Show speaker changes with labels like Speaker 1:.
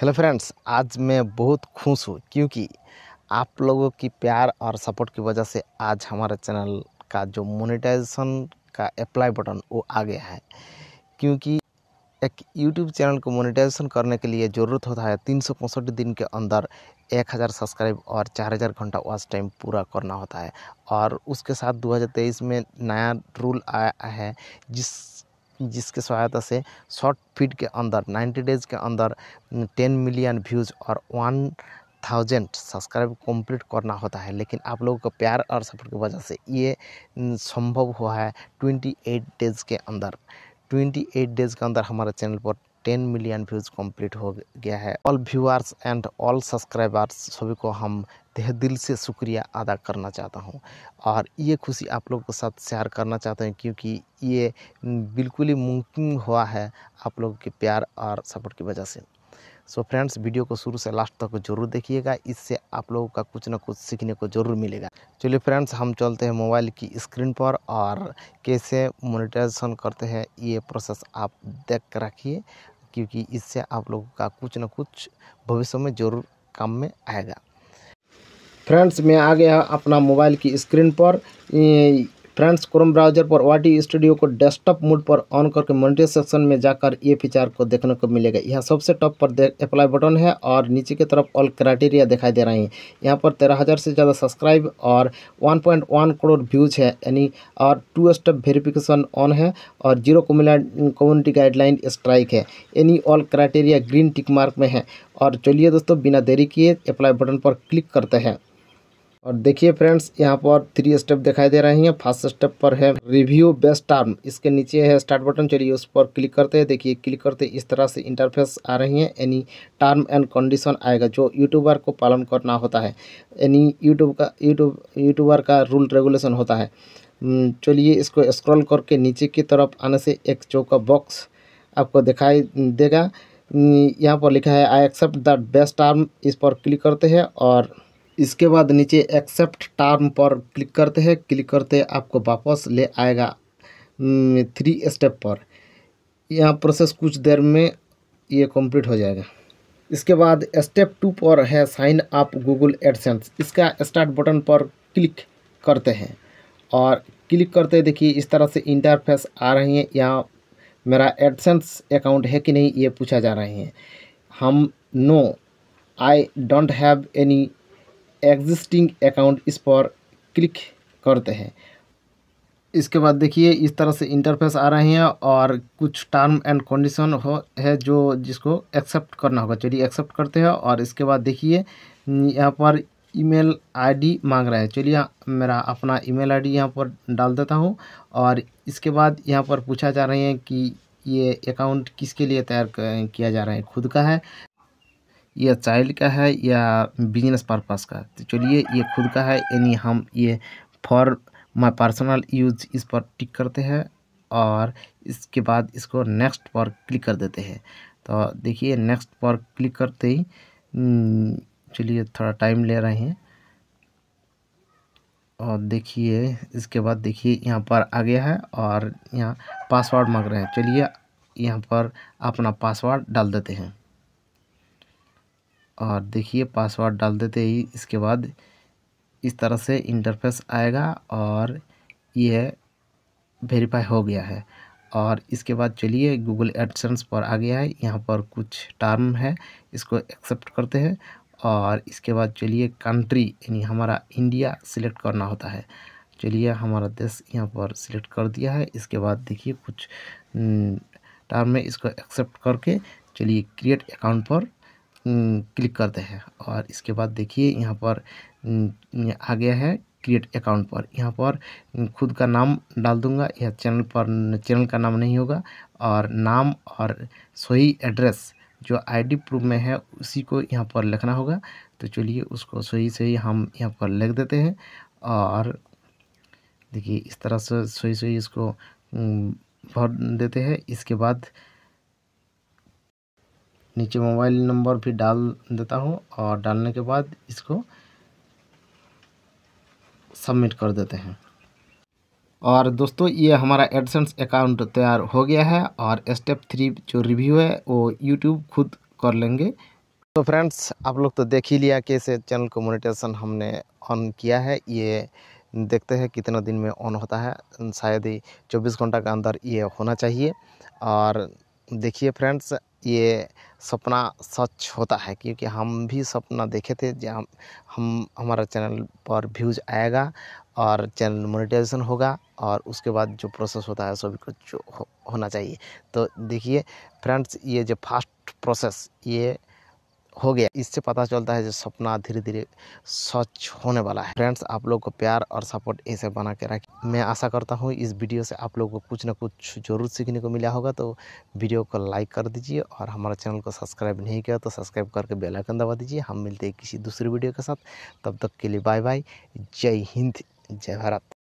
Speaker 1: hello friends आज मैं बहुत खुश हूँ क्योंकि आप लोगों की प्यार और सपोर्ट की वजह से आज हमारे चैनल का जो मोनेटाइजेशन का अप्लाई बटन वो आ गया है क्योंकि एक यूट्यूब चैनल को मोनेटाइजेशन करने के लिए ज़रूरत होता है तीन दिन के अंदर एक हज़ार सब्सक्राइब और चार हज़ार घंटा वॉच टाइम पूरा करना होता है और उसके साथ 2023 में नया रूल आया है जिस जिसके सहायता से शॉर्ट फीड के अंदर 90 डेज के अंदर 10 मिलियन व्यूज़ और वन थाउजेंड सब्सक्राइब कंप्लीट करना होता है लेकिन आप लोगों का प्यार और सपोर्ट की वजह से ये संभव हुआ है 28 डेज़ के अंदर 28 डेज़ के अंदर हमारे चैनल पर 10 मिलियन व्यूज़ कंप्लीट हो गया है all viewers and all subscribers सभी को हम तहे दिल से शुक्रिया अदा करना चाहता हूँ और ये खुशी आप लोगों के साथ शेयर करना चाहता हूँ क्योंकि ये बिल्कुल ही मुमकिन हुआ है आप लोगों के प्यार और सपोर्ट की वजह से सो so फ्रेंड्स वीडियो को शुरू से लास्ट तक जरूर देखिएगा इससे आप लोगों का कुछ ना कुछ सीखने को ज़रूर मिलेगा चलिए फ्रेंड्स हम चलते हैं मोबाइल की स्क्रीन पर और कैसे मोनिटाइजेशन करते हैं ये प्रोसेस आप देख कर रखिए क्योंकि इससे आप लोगों का कुछ ना कुछ भविष्य में ज़रूर काम में आएगा फ्रेंड्स मैं आ गया अपना मोबाइल की स्क्रीन पर फ्रेंड्स क्रोम ब्राउजर पर वाटी स्टूडियो को डेस्कटॉप मोड पर ऑन करके मॉनिटर सेक्शन में जाकर ये फीचर को देखने को मिलेगा यहाँ सबसे टॉप पर अप्लाई बटन है और नीचे की तरफ ऑल क्राइटेरिया दिखाई दे रहे हैं यहाँ पर तेरह हज़ार से ज़्यादा सब्सक्राइब और 1.1 करोड़ व्यूज है यानी और टू स्टेप वेरिफिकेशन ऑन है और जीरो कम्युनिटी गाइडलाइन स्ट्राइक है यानी all criteria green tick mark में है और चलिए दोस्तों बिना देरी किए अप्लाई बटन पर क्लिक करते हैं और देखिए फ्रेंड्स यहाँ पर थ्री स्टेप दिखाई दे रही हैं फर्स्ट स्टेप पर है रिव्यू बेस्ट टर्म इसके नीचे है स्टार्ट बटन चलिए उस पर क्लिक करते हैं देखिए क्लिक करते इस तरह से इंटरफेस आ रही है यानी टर्म एंड कंडीशन आएगा जो यूट्यूबर को पालन करना होता है यानी यूट्यूब का यूट्यूब यूट्यूबर का रूल रेगुलेशन होता है हम्म, चलिए इसको स्क्रॉल करके नीचे की तरफ आने से एक चौका बॉक्स आपको दिखाई देगा हम्म, यहाँ पर लिखा है I accept the best term इस पर क्लिक करते हैं और इसके बाद नीचे एक्सेप्ट टर्म पर क्लिक करते हैं क्लिक करते आपको वापस ले आएगा थ्री हम्म, स्टेप पर यहाँ प्रोसेस कुछ देर में ये कंप्लीट हो जाएगा इसके बाद स्टेप टू पर है साइन अप गूगल एडसेंस इसका स्टार्ट बटन पर क्लिक करते हैं और क्लिक करते देखिए इस तरह से इंटरफेस आ रही है यहाँ मेरा एडसेंस अकाउंट है कि नहीं ये पूछा जा रहा है हम no I don't have any existing account इस पर क्लिक करते हैं इसके बाद देखिए इस तरह से इंटरफेस आ रहे हैं और कुछ टर्म एंड कंडीशन हो है जो जिसको एक्सेप्ट करना होगा चलिए एक्सेप्ट करते हैं और इसके बाद देखिए यहाँ पर ईमेल आईडी मांग रहा है चलिए मेरा अपना ईमेल आईडी यहाँ पर डाल देता हूँ और इसके बाद यहाँ पर पूछा जा रहे हैं कि ये अकाउंट किसके लिए तैयार किया जा रहा है खुद का है यह चाइल्ड का है या बिजनेस पर्पज़ का तो चलिए ये खुद का है यानी हम ये फॉर माई पर्सनल यूज इस पर टिक करते हैं और इसके बाद इसको नेक्स्ट पर क्लिक कर देते हैं तो देखिए नेक्स्ट पर क्लिक करते ही हम्म, चलिए थोड़ा टाइम ले रहे हैं और देखिए इसके बाद देखिए यहाँ पर आ गया है और यहाँ पासवर्ड मांग रहे हैं चलिए यहाँ पर अपना पासवर्ड डाल देते हैं और देखिए पासवर्ड डाल देते ही इसके बाद इस तरह से इंटरफेस आएगा और यह वेरीफाई हो गया है और इसके बाद चलिए गूगल एडसेंस पर आ गया है यहाँ पर कुछ टर्म है इसको एक्सेप्ट करते हैं और इसके बाद चलिए कंट्री यानी हमारा इंडिया सिलेक्ट करना होता है चलिए हमारा देश यहाँ पर सिलेक्ट कर दिया है इसके बाद देखिए कुछ टर्म हम्म, में इसको एक्सेप्ट करके चलिए क्रिएट अकाउंट पर क्लिक करते हैं और इसके बाद देखिए यहाँ पर आ गया है क्रिएट अकाउंट पर यहाँ पर खुद का नाम डाल दूंगा यह चैनल पर चैनल का नाम नहीं होगा और नाम और सही एड्रेस जो आईडी प्रूफ में है उसी को यहाँ पर लिखना होगा तो चलिए उसको सही सही हम यहाँ पर लिख देते हैं और देखिए इस तरह से सही सही इसको भर देते हैं इसके बाद नीचे मोबाइल नंबर भी डाल देता हूँ और डालने के बाद इसको सबमिट कर देते हैं और दोस्तों ये हमारा एडसेंस अकाउंट तैयार हो गया है और स्टेप थ्री जो रिव्यू है वो यूट्यूब खुद कर लेंगे तो फ्रेंड्स आप लोग तो देख ही लिया कैसे चैनल को मोनिटेशन हमने ऑन किया है ये देखते हैं कितना दिन में ऑन होता है शायद ही चौबीस घंटा के अंदर ये होना चाहिए और देखिए फ्रेंड्स ये सपना सच होता है क्योंकि हम भी सपना देखे थे जहाँ हम, हम हमारा चैनल पर व्यूज़ आएगा और चैनल मोनेटाइजेशन होगा और उसके बाद जो प्रोसेस होता है सभी कुछ हो, होना चाहिए तो देखिए फ्रेंड्स ये जो फास्ट प्रोसेस ये हो गया इससे पता चलता है जो सपना धीरे धीरे सच होने वाला है फ्रेंड्स आप लोग को प्यार और सपोर्ट ऐसे बना के रखें मैं आशा करता हूँ इस वीडियो से आप लोग को कुछ ना कुछ जरूर सीखने को मिला होगा तो वीडियो को लाइक कर दीजिए और हमारे चैनल को सब्सक्राइब नहीं किया तो सब्सक्राइब करके बेलाइकन दबा दीजिए हम मिलते हैं किसी दूसरी वीडियो के साथ तब तक के लिए बाय बाय जय हिंद जय भारत